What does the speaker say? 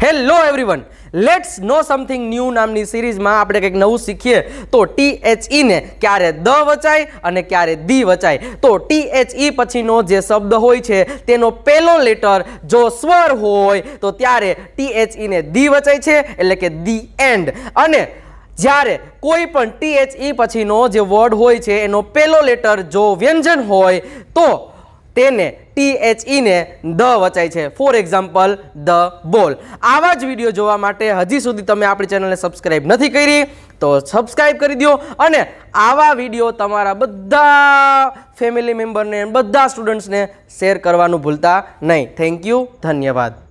hello everyone let's know something new નામની સિરીઝમાં આપણે કંઈક નવું શીખીએ તો ટી એચ ઈને e ક્યારે દ વચાય અને ક્યારે દી વચાય તો ટી એચ ઈ પછીનો જે શબ્દ હોય છે તેનો પહેલો લેટર જો સ્વર હોય તો ત્યારે ટી એચ ઈને e દી વચાય છે એટલે કે દી એન્ડ અને જ્યારે કોઈ પણ ટી એચ ઈ પછીનો જે વર્ડ હોય છે એનો પહેલો લેટર જો વ્યંજન હોય તો તેને ટી ટીએચઈને ધ વચાય છે ફોર એક્ઝામ્પલ ધ બોલ આવા જ વિડીયો જોવા માટે હજી સુધી તમે આપણી ચેનલને સબસ્ક્રાઈબ નથી કરી તો સબસ્ક્રાઈબ કરી દો અને આવા વિડીયો તમારા બધા ફેમિલી મેમ્બરને બધા સ્ટુડન્ટ્સને શેર કરવાનું ભૂલતા નહીં થેન્ક યુ ધન્યવાદ